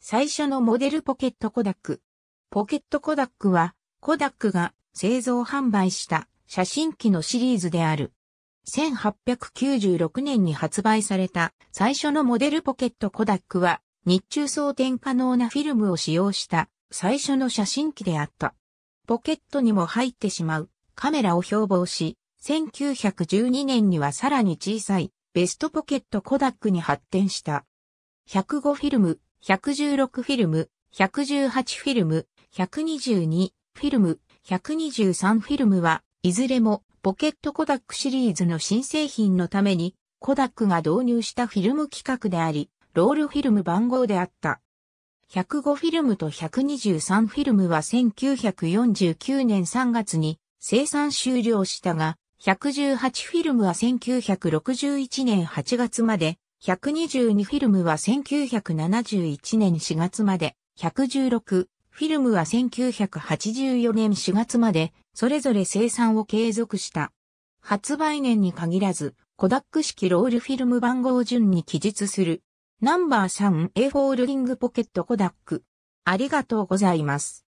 最初のモデルポケットコダック。ポケットコダックは、コダックが製造販売した写真機のシリーズである。1896年に発売された最初のモデルポケットコダックは、日中装填可能なフィルムを使用した最初の写真機であった。ポケットにも入ってしまうカメラを標榜し、1912年にはさらに小さいベストポケットコダックに発展した。105フィルム116フィルム、118フィルム、122フィルム、123フィルムは、いずれもポケットコダックシリーズの新製品のために、コダックが導入したフィルム規格であり、ロールフィルム番号であった。105フィルムと123フィルムは1949年3月に生産終了したが、118フィルムは1961年8月まで122フィルムは1971年4月まで、116フィルムは1984年4月まで、それぞれ生産を継続した。発売年に限らず、コダック式ロールフィルム番号順に記述する。ナンバー3 A フォールディングポケットコダック。ありがとうございます。